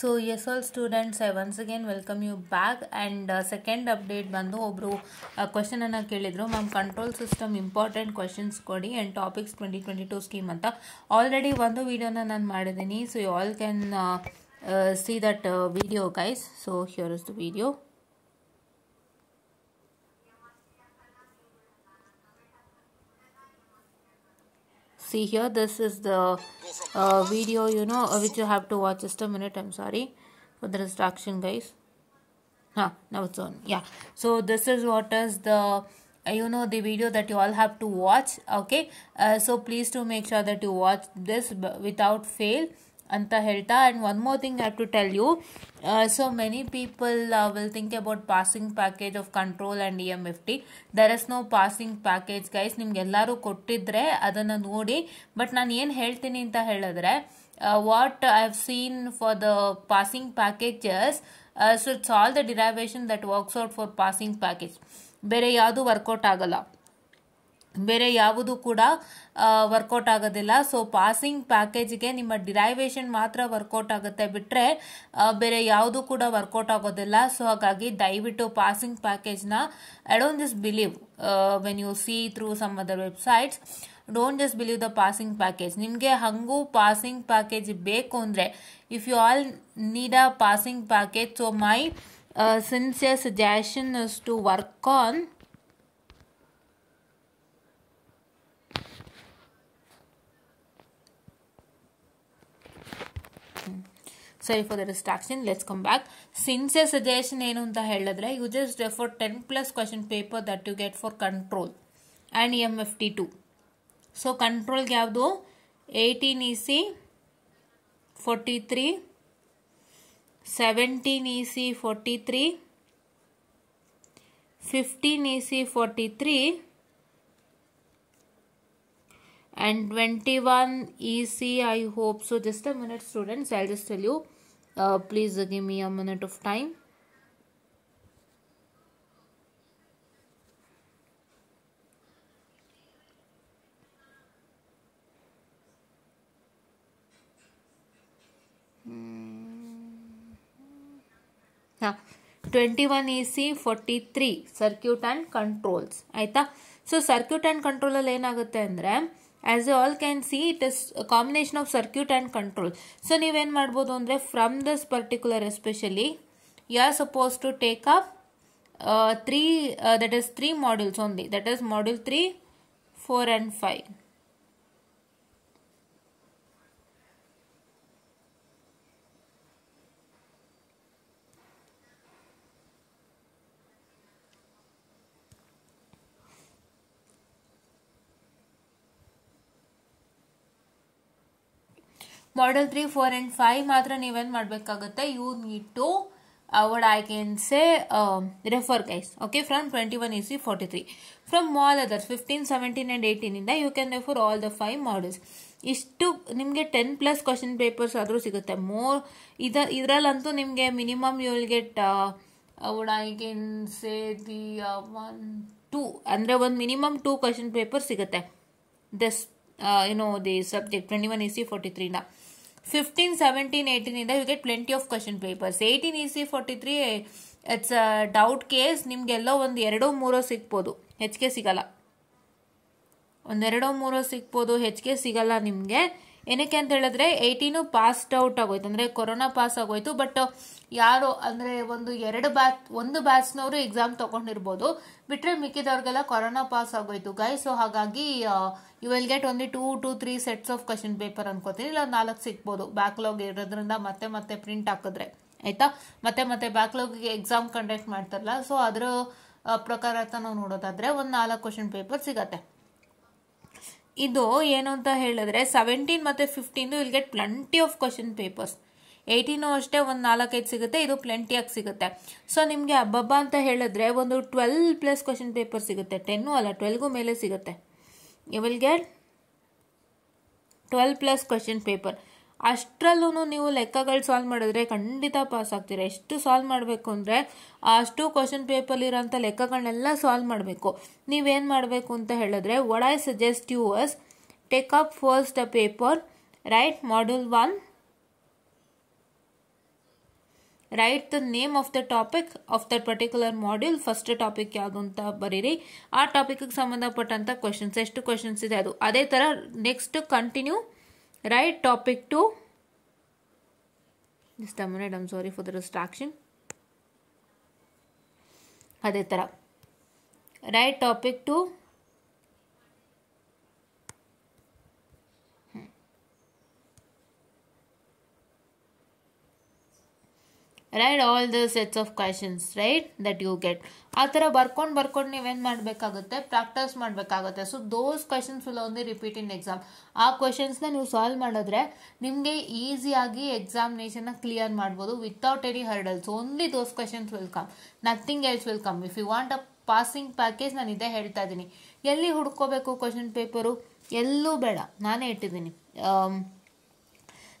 So yes all students I once again welcome you back and second update ಬಂದು ಒಬ್ಬರು ಕ್ವಶನನ್ನು ಕೇಳಿದರು ma'am control system important questions ಕೊಡಿ and topics twenty twenty two scheme ಅಂತ already ಒಂದು ವೀಡಿಯೋನ ನಾನು ಮಾಡಿದ್ದೀನಿ so you all can see that video guys so here is the video see here this is the uh, video you know uh, which you have to watch just a minute i'm sorry for the distraction guys huh now it's on yeah so this is what is the uh, you know the video that you all have to watch okay uh, so please to make sure that you watch this without fail ಅಂತ ಹೇಳ್ತಾ and one more thing have to tell you so many people will think about passing package of control and E M F T there is no passing package guys ನಿಮ್ಗೆಲ್ಲರೂ ಕೊಟ್ಟಿದ್ರೆ ಅದನ್ನು ನೋಡಿ but ನಾನು ಏನು ಹೇಳ್ತೀನಿ ಅಂತ ಹೇಳಿದ್ರೆ what I have seen for the passing packages so it's all the derivation that works out for passing package ಬೇರೆ ಯಾವುದು ವರ್ಕೌಟ್ ಆಗೋಲ್ಲ ಬೇರೆ ಯಾವುದು ಕೂಡ ವರ್ಕೌಟ್ ಆಗೋದಿಲ್ಲ ಸೊ ಪಾಸಿಂಗ್ ಪ್ಯಾಕೇಜ್ಗೆ ನಿಮ್ಮ ಡಿರೈವೇಷನ್ ಮಾತ್ರ ವರ್ಕೌಟ್ ಆಗುತ್ತೆ ಬಿಟ್ಟರೆ ಬೇರೆ ಯಾವುದು ಕೂಡ ವರ್ಕೌಟ್ ಆಗೋದಿಲ್ಲ ಸೊ ಹಾಗಾಗಿ ದಯವಿಟ್ಟು ಪಾಸಿಂಗ್ ಪ್ಯಾಕೇಜ್ನ I don't just believe when you see through some other websites don't just believe the passing package ನಿಮಗೆ ಹಾಗೂ ಪಾಸಿಂಗ್ ಪ್ಯಾಕೇಜ್ ಬೇಕು ಅಂದರೆ if you all need a passing package so my sincere suggestion is to work on sorry for the distraction let's come back Since a suggestion ಏನು ಅಂತ ಹೇಳಿದ್ರೆ you just refer 10 plus question paper that you get for control and EMFT2 so control ಗೆ 18 EC 43 17 EC 43 15 EC 43 and 21 EC I hope so just a minute students I'll just tell you uh, please give me a minute of time hmm. Twenty-one AC forty-three circuit and controls. Aita so circuit and controller lena gatte andra as you all can see it is a combination of circuit and control so you even maadabodu andre from this particular especially you are supposed to take up uh, three uh, that is three modules only that is module 3 4 and 5 model three four and five ಮಾತ್ರ ನೀವೇನು ಮಾಡಬೇಕಾಗತ್ತೆ you need to I I say refer guys okay from twenty one E C forty three from all others fifteen seventeen and ಏಯ್ಟೀನಿಂದ you can refer all the five models ಇಷ್ಟು ನಿಮಗೆ ten plus question papers ಆದರೂ ಸಿಗುತ್ತೆ more ಇದ ಇದರಲ್ಲಂತೂ ನಿಮಗೆ minimum you will get would I can say the one two ಅಂದರೆ ಒಂದು ಮಿನಿಮಮ್ ಟೂ ಕ್ವಶನ್ ಪೇಪರ್ ಸಿಗುತ್ತೆ ದಸ್ ಏನೋ the subject twenty one E C forty ತ್ರೀನ 15, 17, 18 ಇಂದ you get plenty of question papers eighteen C forty three it's doubt case ನಿಮಗೆಲ್ಲೋ ಒಂದು ಎರಡೋ ಮೂರೋ ಸಿಗ್ಬೋದು ಹೆಚ್ಚಿಗೆ ಸಿಗಲ್ಲ ಒಂದೆರಡೋ ಮೂರೋ ಸಿಗ್ಬೋದು ಹೆಚ್ಚಿಗೆ ಸಿಗಲ್ಲ ನಿಮಗೆ ಏನಕ್ಕೆ ಅಂತ ಹೇಳಿದ್ರೆ ಏಯ್ಟೀನು ಪಾಸ್ಡ್ ಔಟ್ ಆಗೋಯ್ತು ಅಂದರೆ ಕೊರೋನಾ ಪಾಸ್ ಆಗೋಯ್ತು ಬಟ್ ಯಾರು ಅಂದರೆ ಒಂದು ಎರಡು ಬ್ಯಾಚ್ ಒಂದು ಬ್ಯಾಚ್ನವರು ಎಕ್ಸಾಮ್ ತೊಗೊಂಡಿರ್ಬೋದು ಬಿಟ್ಟರೆ ಮಿಕ್ಕಿದವ್ರಿಗೆಲ್ಲ ಕೊರೋನಾ ಪಾಸ್ ಆಗೋಯ್ತು ಗೈ ಸೊ ಹಾಗಾಗಿ you will get only two to three sets of question paper ಅನ್ಕೋತೀನಿ ಇಲ್ಲ ನಾಲ್ಕು ಸಿಗ್ಬೋದು ಬ್ಯಾಕ್ಲಾಗ್ ಇರೋದ್ರಿಂದ ಮತ್ತೆ ಮತ್ತೆ ಪ್ರಿಂಟ್ ಹಾಕಿದ್ರೆ ಆಯಿತಾ ಮತ್ತೆ ಮತ್ತೆ ಬ್ಯಾಕ್ಲಾಗ್ ಎಕ್ಸಾಮ್ ಕಂಡಕ್ಟ್ ಮಾಡ್ತಾರಲ್ಲ ಸೊ ಅದರ ಪ್ರಕಾರ ನಾವು ನೋಡೋದಾದರೆ ಒಂದು ನಾಲ್ಕು ಕ್ವಶನ್ ಪೇಪರ್ ಸಿಗತ್ತೆ ಇದು ಏನು ಅಂತ ಹೇಳಿದ್ರೆ ಸೆವೆಂಟೀನ್ ಮತ್ತು fifteen will get plenty of question papers eighteen ಅಷ್ಟೇ ಒಂದು ನಾಲ್ಕೈದು ಸಿಗುತ್ತೆ ಇದು ಪ್ಲೆಂಟಿಯಾಗಿ ಸಿಗುತ್ತೆ ಸೊ ನಿಮಗೆ ಹಬ್ಬಬ್ಬ ಅಂತ ಹೇಳಿದ್ರೆ ಒಂದು ಟ್ವೆಲ್ ಪ್ಲಸ್ ಕ್ವಶನ್ ಪೇಪರ್ ಸಿಗುತ್ತೆ ಟೆನ್ನು ಅಲ್ಲ ಟ್ವೆಲ್ಗೂ ಮೇಲೆ ಸಿಗುತ್ತೆ you will get twelve plus question paper ಅಷ್ಟರಲ್ಲೂ ನೀವು ಲೆಕ್ಕಗಳು ಸಾಲ್ವ್ ಮಾಡಿದ್ರೆ ಖಂಡಿತ ಪಾಸ್ ಆಗ್ತೀರಾ ಎಷ್ಟು ಸಾಲ್ವ್ ಮಾಡಬೇಕು ಅಂದರೆ ಅಷ್ಟು ಕ್ವಶನ್ ಇರೋಂಥ ಲೆಕ್ಕಗಳನ್ನೆಲ್ಲ ಸಾಲ್ವ್ ಮಾಡಬೇಕು ನೀವೇನು ಮಾಡಬೇಕು ಅಂತ ಹೇಳಿದ್ರೆ would I suggest you us take up first a paper right module one right the name of the topic of that particular module first topic ಯಾವುದು ಅಂತ ಬರೀರಿ ಆ ಟಾಪಿಕ್ಗೆ ಸಂಬಂಧಪಟ್ಟಂಥ ಕ್ವಶನ್ಸ್ ಎಷ್ಟು ಕ್ವಶನ್ಸ್ ಇದೆ ಅದು ಅದೇ ಥರ next continue right topic 2 just a minute i'm sorry for the distraction right topic right right all the sets of questions right that you get ಆ ಥರ ಬರ್ಕೊಂಡು ಬರ್ಕೊಂಡು ನೀವೇನು ಮಾಡಬೇಕಾಗುತ್ತೆ ಪ್ರಾಕ್ಟೀಸ್ ಮಾಡಬೇಕಾಗುತ್ತೆ so those questions full only repeat in exam ಆ ಕ್ವೆಶನ್ಸ್ನ ನೀವು ಸಾಲ್ವ್ ಮಾಡಿದ್ರೆ ನಿಮಗೆ ಈಸಿಯಾಗಿ ಎಕ್ಸಾಮಿನೇಷನ್ನ ಕ್ಲಿಯರ್ ಮಾಡ್ಬೋದು without any hurdles only those questions will come nothing else will come if you want a passing package ನಾನು ಇದೇ ಹೇಳ್ತಾ ಇದ್ದೀನಿ ಎಲ್ಲಿ ಹುಡ್ಕೋಬೇಕು ಕ್ವಶನ್ ಪೇಪರು ಎಲ್ಲೂ ಬೇಡ ನಾನೇ ಇಟ್ಟಿದ್ದೀನಿ um,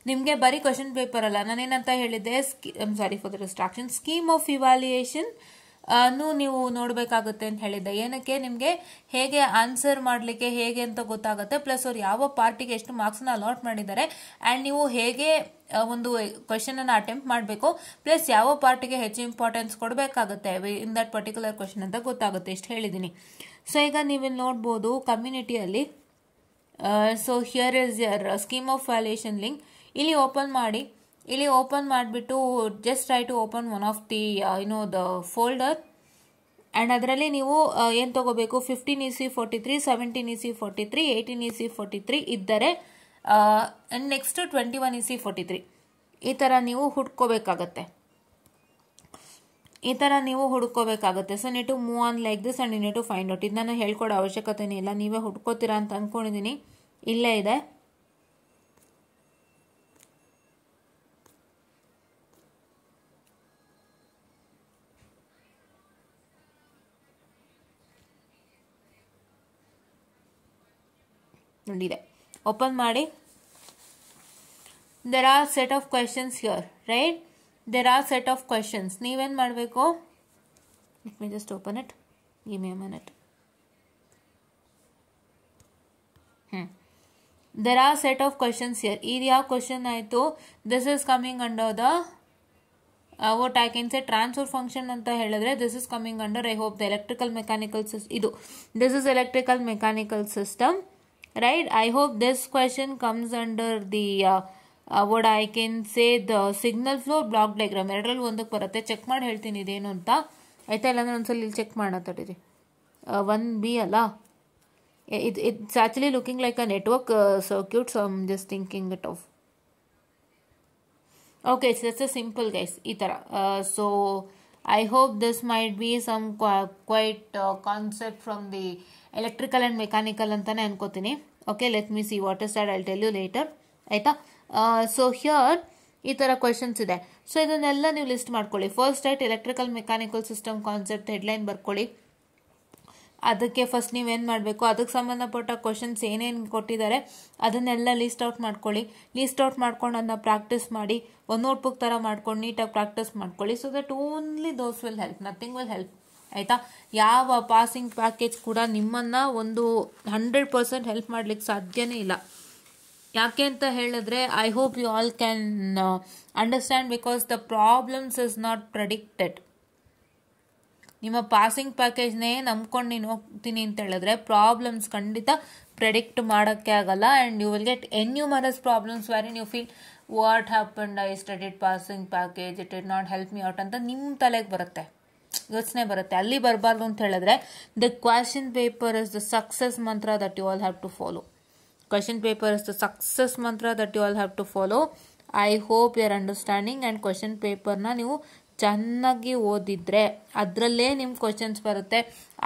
ನಿಮಗೆ ಬರೀ ಕ್ವಶನ್ ಪೇಪರ್ ಅಲ್ಲ ನಾನೇನಂತ ಹೇಳಿದ್ದೆ ಸ್ಕಿ sorry for the distraction scheme of ಅನ್ನು ನೀವು ನೋಡಬೇಕಾಗುತ್ತೆ ಅಂತ ಹೇಳಿದ್ದೆ ಏನಕ್ಕೆ ನಿಮಗೆ ಹೇಗೆ ಆನ್ಸರ್ ಮಾಡಲಿಕ್ಕೆ ಹೇಗೆ ಅಂತ ಗೊತ್ತಾಗುತ್ತೆ ಪ್ಲಸ್ ಅವ್ರು ಯಾವ ಪಾರ್ಟಿಗೆ ಎಷ್ಟು ಮಾರ್ಕ್ಸ್ನ ಅಲಾಟ್ ಮಾಡಿದ್ದಾರೆ ಆ್ಯಂಡ್ ನೀವು ಹೇಗೆ ಒಂದು ಕ್ವಶನನ್ನು ಅಟೆಂಪ್ಟ್ ಮಾಡಬೇಕು ಪ್ಲಸ್ ಯಾವ ಪಾರ್ಟಿಗೆ ಹೆಚ್ಚು ಇಂಪಾರ್ಟೆನ್ಸ್ ಕೊಡಬೇಕಾಗುತ್ತೆ ಇನ್ ದಟ್ ಪರ್ಟಿಕ್ಯುಲರ್ ಕ್ವಶನ್ ಅಂತ ಗೊತ್ತಾಗುತ್ತೆ ಇಷ್ಟು ಹೇಳಿದ್ದೀನಿ ಸೊ ಈಗ ನೀವು ಇಲ್ಲಿ ನೋಡ್ಬೋದು ಕಮ್ಯುನಿಟಿಯಲ್ಲಿ so here is your scheme of valuation link ಇಲ್ಲಿ ಓಪನ್ ಮಾಡಿ ಇಲ್ಲಿ ಓಪನ್ ಮಾಡಿಬಿಟ್ಟು just try to open one of the you know the folder and ಅದರಲ್ಲಿ ನೀವು ಏನು ತೊಗೋಬೇಕು fifteen E C forty three seventeen E C forty three eighteen E C forty three ಇದ್ದರೆ and next twenty one E C forty three ಈ ಥರ ನೀವು ಹುಡ್ಕೋಬೇಕಾಗತ್ತೆ ಈ ಥರ ನೀವು ಹುಡ್ಕೋಬೇಕಾಗುತ್ತೆ so need to move on like this and in need to find out ಇದು ನಾನು ಹೇಳ್ಕೊಡೋ ಅವಶ್ಯಕತೆ ಇಲ್ಲ ನೀವೇ ಹುಡ್ಕೋತೀರಾ ಅಂತ ಅಂದ್ಕೊಂಡಿದ್ದೀನಿ ಇಲ್ಲೇ ಇದೆ ಇದೆ ಓಪನ್ ಮಾಡಿ there are set of questions here right there are set of questions ನೀವೇನು ಮಾಡಬೇಕು it me just open it give me minute ಹ್ಞೂ there are set of questions here ಇದು ಯಾವ ಕ್ವೆಶನ್ ಆಯಿತು this is coming under the what I can say transfer function ಅಂತ ಹೇಳಿದ್ರೆ this is coming under I hope the electrical mechanical ಸಿಸ್ ಇದು this is electrical mechanical system right i hope this question comes under the uh, uh, what i can say the signal flow block diagram ಎರಡರಲ್ಲಿ ಒಂದಕ್ಕೆ ಬರುತ್ತೆ check ಮಾಡಿ ಹೇಳ್ತೀನಿ ಇದೇನು ಅಂತ ಆಯ್ತಾ ಇಲ್ಲಾಂದ್ರೆ ಒಂದ್ಸಲ ಇಲ್ಲಿ ಚೆಕ್ ಮಾಡೋಣ ತಡೀರಿ uh, One B, ಅಲ್ಲ it, it's actually looking like a network uh, circuit so i'm just thinking it of okay so that's a simple guys itara uh, so i hope this might be some quite uh, concept from the electrical and mechanical ಅಂತಲೇ ಅನ್ಕೋತೀನಿ okay let me see what is that I tell you later ಆಯಿತಾ so here ಈ ಥರ questions ಇದೆ so ಇದನ್ನೆಲ್ಲ ನೀವು list ಮಾಡ್ಕೊಳ್ಳಿ first it electrical mechanical system concept headline ಬರ್ಕೊಳ್ಳಿ ಅದಕ್ಕೆ ಫಸ್ಟ್ ನೀವೇನು ಮಾಡಬೇಕು ಅದಕ್ಕೆ ಸಂಬಂಧಪಟ್ಟ ಕ್ವಶನ್ಸ್ ಏನೇನು ಕೊಟ್ಟಿದ್ದಾರೆ ಅದನ್ನೆಲ್ಲ ಲೀಸ್ಟ್ ಔಟ್ ಮಾಡ್ಕೊಳ್ಳಿ ಲೀಸ್ಟ್ ಔಟ್ ಮಾಡ್ಕೊಂಡು ಅದನ್ನ ಪ್ರಾಕ್ಟೀಸ್ ಮಾಡಿ ಒಂದು ನೋಟ್ಬುಕ್ ಥರ ಮಾಡ್ಕೊಂಡು ನೀಟಾಗಿ ಪ್ರಾಕ್ಟೀಸ್ ಮಾಡ್ಕೊಳ್ಳಿ so that only those will help nothing will help ಆಯಿತಾ ಯಾವ ಪಾಸಿಂಗ್ ಪ್ಯಾಕೇಜ್ ಕೂಡ ನಿಮ್ಮನ್ನು ಒಂದು ಹಂಡ್ರೆಡ್ ಪರ್ಸೆಂಟ್ ಹೆಲ್ಪ್ ಮಾಡಲಿಕ್ಕೆ ಸಾಧ್ಯನೇ ಇಲ್ಲ ಯಾಕೆ ಅಂತ ಹೇಳಿದ್ರೆ I hope you all can understand because the problems is not predicted ನಿಮ್ಮ ಪಾಸಿಂಗ್ ಪ್ಯಾಕೇಜ್ನೇ ನಂಬ್ಕೊಂಡು ನೀನು ಹೋಗ್ತೀನಿ ಅಂತ ಹೇಳಿದ್ರೆ ಪ್ರಾಬ್ಲಮ್ಸ್ ಖಂಡಿತ ಪ್ರೆಡಿಕ್ಟ್ ಮಾಡೋಕ್ಕೆ ಆಗಲ್ಲ and you will get numerous problems wherein you feel what happened I studied passing package it did not help me out ಅಂತ ನಿಮ್ಮ ತಲೆಗೆ ಬರುತ್ತೆ ಯೋಚನೆ ಬರುತ್ತೆ ಅಲ್ಲಿ ಬರಬಾರ್ದು ಅಂತ ಹೇಳಿದ್ರೆ the question paper is the success mantra that you all have to follow question paper is the success mantra that you all have to follow I hope your understanding and question ಪೇಪರ್ನ ನೀವು ಚೆನ್ನಾಗಿ ಓದಿದ್ರೆ ಅದರಲ್ಲೇ ನಿಮ್ಮ questions ಬರುತ್ತೆ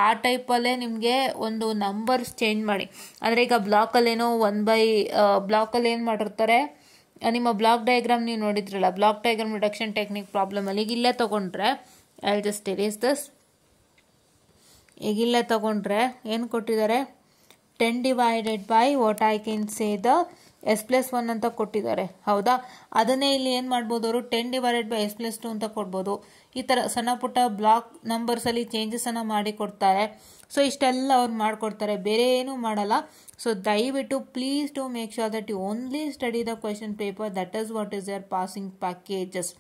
ಆ ಟೈಪಲ್ಲೇ ನಿಮಗೆ ಒಂದು ನಂಬರ್ಸ್ ಚೇಂಜ್ ಮಾಡಿ ಅಂದರೆ ಈಗ ಬ್ಲಾಕಲ್ಲೇನೋ ಒನ್ ಬೈ ಬ್ಲಾಕಲ್ಲಿ ಏನು ಮಾಡಿರ್ತಾರೆ ನಿಮ್ಮ ಬ್ಲಾಕ್ ಡಯಾಗ್ರಾಮ್ ನೀವು ನೋಡಿದ್ರಲ್ಲ ಬ್ಲಾಕ್ ಡಯಾಗ್ರಾಮ್ ರಿಡಕ್ಷನ್ ಟೆಕ್ನಿಕ್ ಪ್ರಾಬ್ಲಮಲ್ಲಿ ಇಲ್ಲೇ ತೊಗೊಂಡ್ರೆ ಐ ಜಸ್ಟ್ ಎರೇಸ್ ದಸ್ ಈಗಿಲ್ಲೇ ತಗೊಂಡ್ರೆ ಏನು ಕೊಟ್ಟಿದ್ದಾರೆ ten divided by what I can say the S plus one ಅಂತ ಕೊಟ್ಟಿದ್ದಾರೆ ಹೌದಾ ಅದನ್ನೇ ಇಲ್ಲಿ ಏನು ಮಾಡ್ಬೋದು ಅವರು ten divided by S plus two ಅಂತ ಕೊಡ್ಬೋದು ಈ ಥರ ಸಣ್ಣ ಪುಟ್ಟ ಬ್ಲಾಕ್ ನಂಬರ್ಸಲ್ಲಿ ಚೇಂಜಸನ್ನು ಮಾಡಿ ಕೊಡ್ತಾರೆ ಸೊ ಇಷ್ಟೆಲ್ಲ ಅವ್ರು ಮಾಡಿಕೊಡ್ತಾರೆ ಬೇರೆ ಏನೂ ಮಾಡಲ್ಲ ಸೊ ದಯವಿಟ್ಟು please to make sure that you only study the question paper that is what is your passing packages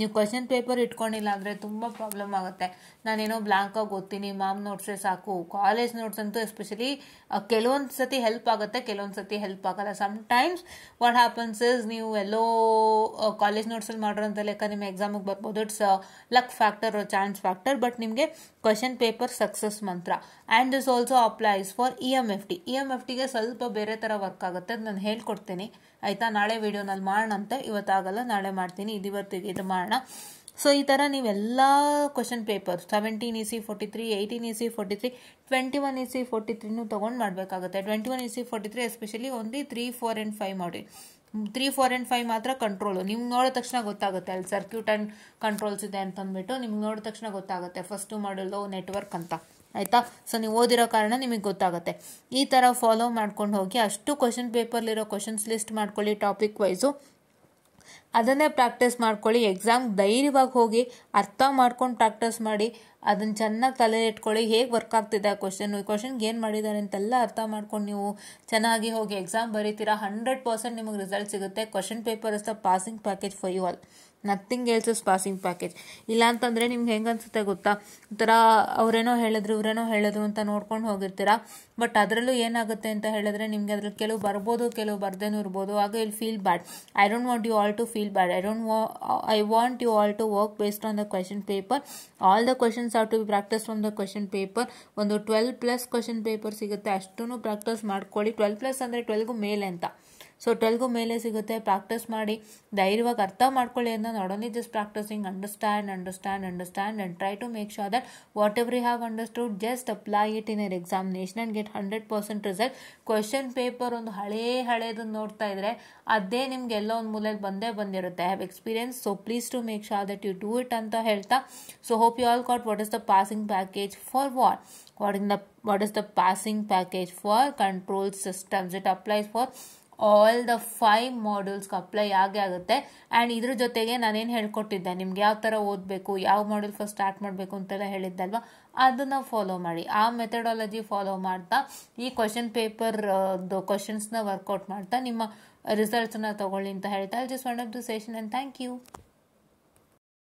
ನೀವು ಕ್ವಶನ್ ಪೇಪರ್ ಇಟ್ಕೊಂಡಿಲ್ಲ ಅಂದರೆ ತುಂಬ ಪ್ರಾಬ್ಲಮ್ ಆಗುತ್ತೆ ನಾನೇನೋ ಬ್ಲ್ಯಾಂಕಾಗಿ ಓದ್ತೀನಿ ಮ್ಯಾಮ್ ನೋಟ್ಸೆ ಸಾಕು ಕಾಲೇಜ್ ನೋಟ್ಸ್ ಅಂತೂ ಎಸ್ಪೆಷಲಿ ಕೆಲವೊಂದು ಸತಿ ಹೆಲ್ಪ್ ಆಗುತ್ತೆ ಕೆಲವೊಂದು ಸತಿ ಹೆಲ್ಪ್ ಆಗಲ್ಲ ಸಮ್ಟೈಮ್ಸ್ ವಾಟ್ ಹ್ಯಾಪನ್ಸ್ ಇಸ್ ನೀವು ಎಲ್ಲೋ ಕಾಲೇಜ್ ನೋಟ್ಸಲ್ಲಿ ಮಾಡಿರೋಂಥ ಲೆಕ್ಕ ನಿಮ್ಮ ಎಕ್ಸಾಮಿಗೆ ಬರ್ಬೋದು it's luck factor chance factor but ನಿಮಗೆ question paper success mantra and this also applies for E M F T E M F ಟಿಗೆ ಸ್ವಲ್ಪ ಬೇರೆ ಥರ ವರ್ಕ್ ಆಗುತ್ತೆ ಅದು ನಾನು ಹೇಳ್ಕೊಡ್ತೀನಿ ಆಯ್ತಾ ನಾಳೆ ವಿಡಿಯೋನಲ್ಲಿ ಮಾಡೋಣಂತೆ ಇವತ್ತಾಗಲ್ಲ ನಾಳೆ ಮಾಡ್ತೀನಿ ಇದು ಇವತ್ತಿಗೆ ಇದು ಮಾಡೋಣ ಸೊ ಈ ಥರ ನೀವೆಲ್ಲ question paper seventeen E C forty three eighteen E C forty three twenty one E C forty ತ್ರೀನೂ ತೊಗೊಂಡು ಮಾಡಬೇಕಾಗುತ್ತೆ twenty one E C forty three especially ಒಂದು ತ್ರೀ ಫೋರ್ ಆ್ಯಂಡ್ ಫೈವ್ ಮಾಡಿ ತ್ರೀ ಫೋರ್ ಆ್ಯಂಡ್ ಫೈವ್ ಮಾತ್ರ control ನಿಮ್ಗೆ ನೋಡಿದ ತಕ್ಷಣ ಗೊತ್ತಾಗುತ್ತೆ ಅಲ್ಲಿ ಸರ್ಕ್ಯೂಟ್ ಆ್ಯಂಡ್ ಕಂಟ್ರೋಲ್ಸ್ ಇದೆ ಅಂತಂದ್ಬಿಟ್ಟು ನಿಮ್ಗೆ ನೋಡಿದ ತಕ್ಷಣ ಗೊತ್ತಾಗುತ್ತೆ ಫಸ್ಟು ಮಾಡಲು ನೆಟ್ವರ್ಕ್ ಅಂತ ಆಯಿತಾ ಸೊ ನೀವು ಓದಿರೋ ಕಾರಣ ನಿಮಗೆ ಗೊತ್ತಾಗುತ್ತೆ ಈ ಥರ ಫಾಲೋ ಮಾಡ್ಕೊಂಡು ಹೋಗಿ ಅಷ್ಟು ಕ್ವಶನ್ ಪೇಪರ್ಲಿರೋ ಕ್ವಶನ್ಸ್ ಲಿಸ್ಟ್ ಮಾಡ್ಕೊಳ್ಳಿ ಟಾಪಿಕ್ ವೈಸು ಅದನ್ನೇ ಪ್ರಾಕ್ಟೀಸ್ ಮಾಡ್ಕೊಳ್ಳಿ ಎಕ್ಸಾಮ್ ಧೈರ್ಯವಾಗಿ ಹೋಗಿ ಅರ್ಥ ಮಾಡ್ಕೊಂಡು ಪ್ರಾಕ್ಟೀಸ್ ಮಾಡಿ ಅದನ್ನು ಚೆನ್ನಾಗಿ ತಲೆ ಇಟ್ಕೊಳ್ಳಿ ಹೇಗೆ ವರ್ಕ್ ಆಗ್ತಿದೆ ಆ ಕ್ವಶನ್ ಕ್ವಶನ್ಗೆ ಏನು ಮಾಡಿದ್ದಾರೆ ಅಂತೆಲ್ಲ ಅರ್ಥ ಮಾಡ್ಕೊಂಡು ನೀವು ಚೆನ್ನಾಗಿ ಹೋಗಿ ಎಕ್ಸಾಮ್ ಬರೀತೀರಾ ಹಂಡ್ರೆಡ್ ಪರ್ಸೆಂಟ್ ನಿಮಗೆ ರಿಸಲ್ಟ್ ಸಿಗುತ್ತೆ question paper is the passing package for you all nothing else is passing package ಇಲ್ಲ ಅಂತಂದರೆ ನಿಮ್ಗೆ ಹೆಂಗೆ ಅನಿಸುತ್ತೆ ಗೊತ್ತಾ ಒಂಥರ ಅವರೇನೋ ಹೇಳಿದ್ರು ಇವರೇನೋ ಹೇಳಿದ್ರು ಅಂತ ನೋಡ್ಕೊಂಡು ಹೋಗಿರ್ತೀರ ಬಟ್ ಅದರಲ್ಲೂ ಏನಾಗುತ್ತೆ ಅಂತ ಹೇಳಿದ್ರೆ ನಿಮಗೆ ಅದ್ರಲ್ಲಿ ಕೆಲವು ಬರ್ಬೋದು ಕೆಲವು ಬರ್ದೇನೂ ಇರ್ಬೋದು ಆಗ ಇಲ್ಲಿ feel bad I don't want you all to feel bad I don't I want you all to work based on the question paper all the questions are to be practice from the question paper ಒಂದು twelve plus question paper ಸಿಗುತ್ತೆ ಅಷ್ಟೂ practice ಮಾಡ್ಕೊಳ್ಳಿ twelve plus ಅಂದರೆ ಟ್ವೆಲ್ಗೂ ಮೇಲೆ ಅಂತ so ಟ್ವೆಲ್ಗೂ ಮೇಲೆ ಸಿಗುತ್ತೆ practice ಮಾಡಿ ಧೈರ್ಯವಾಗಿ ಅರ್ಥ ಮಾಡ್ಕೊಳ್ಳಿ ಅಂತ not only just practicing understand understand understand and try to make sure that whatever you have understood just apply it in your examination and get hundred percent result question paper ಒಂದು ಹಳೇ ಹಳೇದನ್ನು ನೋಡ್ತಾ ಇದ್ದರೆ ಅದೇ ನಿಮ್ಗೆ ಎಲ್ಲ ಒಂದು ಮೂಲೆಯಲ್ಲಿ ಬಂದೇ ಬಂದಿರುತ್ತೆ I have experience so please to make sure that you do it ಅಂತ ಹೇಳ್ತಾ so hope you all caught what is the passing package for what what in the what is the passing package for control systems it applies for all the five modules apply ಆಗೇ ಆಗುತ್ತೆ and ಇದ್ರ ಜೊತೆಗೆ ನಾನೇನು ಹೇಳ್ಕೊಟ್ಟಿದ್ದೆ ನಿಮ್ಗೆ ಯಾವ ಥರ ಓದಬೇಕು ಯಾವ ಮಾಡ್ಯೂಲ್ ಫಸ್ಟ್ ಸ್ಟಾರ್ಟ್ ಮಾಡಬೇಕು ಅಂತೆಲ್ಲ ಹೇಳಿದ್ದಲ್ವ ಅದನ್ನು ಫಾಲೋ ಮಾಡಿ ಆ ಮೆಥಡಾಲಜಿ ಫಾಲೋ ಮಾಡ್ತಾ ಈ ಕ್ವಶನ್ ಪೇಪರ್ದು ಕ್ವಶನ್ಸ್ನ ವರ್ಕೌಟ್ ಮಾಡ್ತಾ ನಿಮ್ಮ ರಿಸಲ್ಟ್ಸನ್ನ ತೊಗೊಳ್ಳಿ ಅಂತ ಹೇಳ್ತಾ just one of the session and thank you